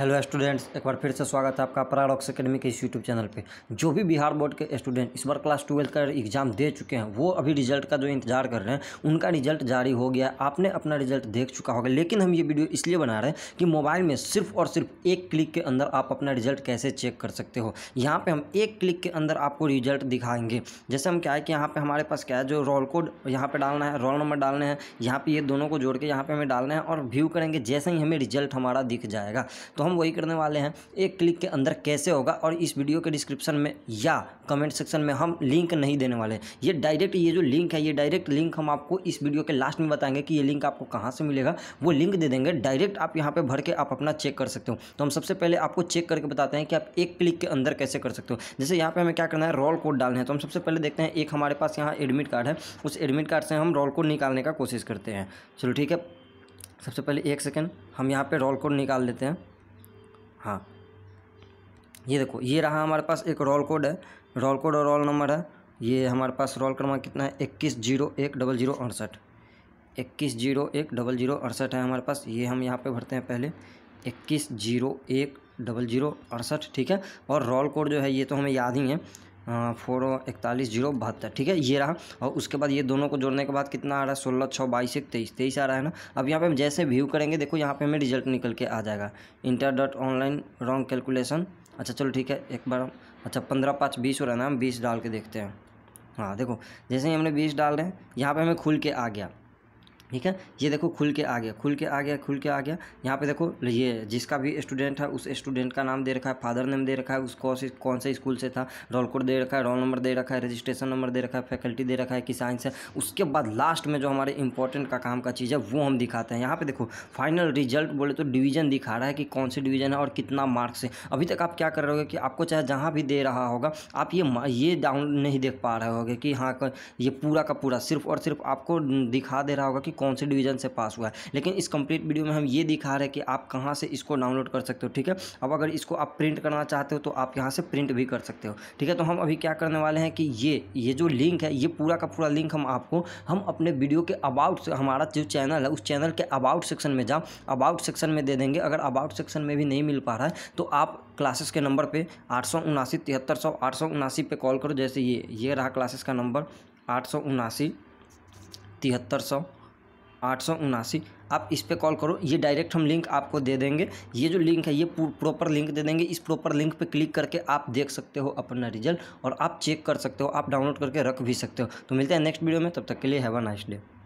hello students एक बार फिर से स्वागत है आपका प्रारॉक्स अकेडमी के इस यूट्यूब चैनल पे जो भी बिहार बोर्ड के स्टूडेंट इस बार क्लास ट्वेल्थ का एग्जाम दे चुके हैं वो अभी रिजल्ट का जो इंतजार कर रहे हैं उनका रिजल्ट जारी हो गया आपने अपना रिजल्ट देख चुका होगा लेकिन हम ये वीडियो इसलिए बना रहे हैं कि मोबाइल में सिर्फ और सिर्फ एक क्लिक के अंदर आप अपना रिजल्ट कैसे चेक कर सकते हो यहाँ पर हम एक क्लिक के अंदर आपको रिजल्ट दिखाएंगे जैसे हम क्या है कि यहाँ पर हमारे पास क्या है जो रोल कोड यहाँ पर डालना है रोल नंबर डालने हैं यहाँ पर ये दोनों को जोड़ के यहाँ पर हमें डालना है और व्यू करेंगे जैसे ही हमें रिजल्ट हमारा दिख जाएगा तो हम वही करने वाले हैं एक क्लिक के अंदर कैसे होगा और इस वीडियो के डिस्क्रिप्शन में या कमेंट सेक्शन में हम लिंक नहीं देने वाले ये डायरेक्ट ये जो लिंक है ये डायरेक्ट लिंक हम आपको इस वीडियो के लास्ट में बताएंगे कि ये लिंक आपको कहाँ से मिलेगा वो लिंक दे देंगे डायरेक्ट आप यहाँ पर भर के आप अपना चेक कर सकते हो तो हम सबसे पहले आपको चेक करके बताते हैं कि आप एक क्लिक के अंदर कैसे कर सकते हो जैसे यहाँ पर हमें क्या करना है रोल कोड डालना है तो हम सबसे पहले देखते हैं एक हमारे पास यहाँ एडमिट कार्ड है उस एडमिट कार्ड से हम रोल कोड निकालने का कोशिश करते हैं चलो ठीक है सबसे पहले एक सेकेंड हम यहाँ पे रोल कोड निकाल लेते हैं हाँ ये देखो ये रहा हमारे पास एक रोल कोड है रोल कोड और रोल नंबर है ये हमारे पास रोल क्रमांक कितना है इक्कीस जीरो एक डबल जीरो अड़सठ इक्कीस जीरो एक डबल जीरो अड़सठ है हमारे पास ये हम यहाँ पे भरते हैं पहले इक्कीस जीरो एक डबल जीरो अड़सठ ठीक है और रोल कोड जो है ये तो हमें याद ही है फोर इकतालीस जीरो बहत्तर ठीक है ये रहा और उसके बाद ये दोनों को जोड़ने के बाद कितना आ रहा है सोलह छः बाईस एक तेईस तेईस आ रहा है ना अब यहाँ पे हम जैसे व्यू करेंगे देखो यहाँ पे हमें रिजल्ट निकल के आ जाएगा inter dot online wrong calculation अच्छा चलो ठीक है एक बार अच्छा पंद्रह पाँच बीस हो रहा है ना हम बीस डाल के देखते हैं हाँ देखो जैसे ही हमने बीस डाल रहे हैं यहाँ पर हमें खुल के आ गया ठीक है ये देखो खुल के आ गया खुल के आ गया खुल के आ गया यहाँ पे देखो ये जिसका भी स्टूडेंट है उस स्टूडेंट का नाम दे रखा है फादर नेम दे रखा है उस कौन से कौन से स्कूल से था रोल कोड दे रखा है रोल नंबर दे रखा है रजिस्ट्रेशन नंबर दे रखा है फैकल्टी दे रखा है कि साइंस है उसके बाद लास्ट में जो हमारे इंपॉर्टेंट का काम का चीज़ है वो हम दिखाते हैं यहाँ पर देखो फाइनल रिजल्ट बोले तो डिवीजन दिखा रहा है कि कौन सी डिवीजन है और कितना मार्क्स है अभी तक आप क्या कर रहे हो कि आपको चाहे जहाँ भी दे रहा होगा आप ये ये डाउन नहीं देख पा रहे होगे कि हाँ ये पूरा का पूरा सिर्फ और सिर्फ आपको दिखा दे रहा होगा कि कौन से डिवीजन से पास हुआ है लेकिन इस कंप्लीट वीडियो में हम ये दिखा रहे हैं कि आप कहाँ से इसको डाउनलोड कर सकते हो ठीक है अब अगर इसको आप प्रिंट करना चाहते हो तो आप यहाँ से प्रिंट भी कर सकते हो ठीक है तो हम अभी क्या करने वाले हैं कि ये ये जो लिंक है ये पूरा का पूरा लिंक हम आपको हम अपने वीडियो के अबाउट हमारा जो चैनल है उस चैनल के अबाउट सेक्शन में जाओ अबाउट सेक्शन में दे देंगे अगर अबाउट सेक्शन में भी नहीं मिल पा रहा है तो आप क्लासेस के नंबर पे आठ सौ उनासी तिहत्तर सौ आठ सौ उनासी पे कॉल करो जैसे ये ये रहा क्लासेस का नंबर आठ सौ उनासी तिहत्तर सौ आठ सौ उनासी आप इस पर कॉल करो ये डायरेक्ट हम लिंक आपको दे देंगे ये जो लिंक है ये प्रॉपर लिंक दे देंगे इस प्रॉपर लिंक पे क्लिक करके आप देख सकते हो अपना रिजल्ट और आप चेक कर सकते हो आप डाउनलोड करके रख भी सकते हो तो मिलते हैं नेक्स्ट वीडियो में तब तक के लिए हैव अ नाइस डे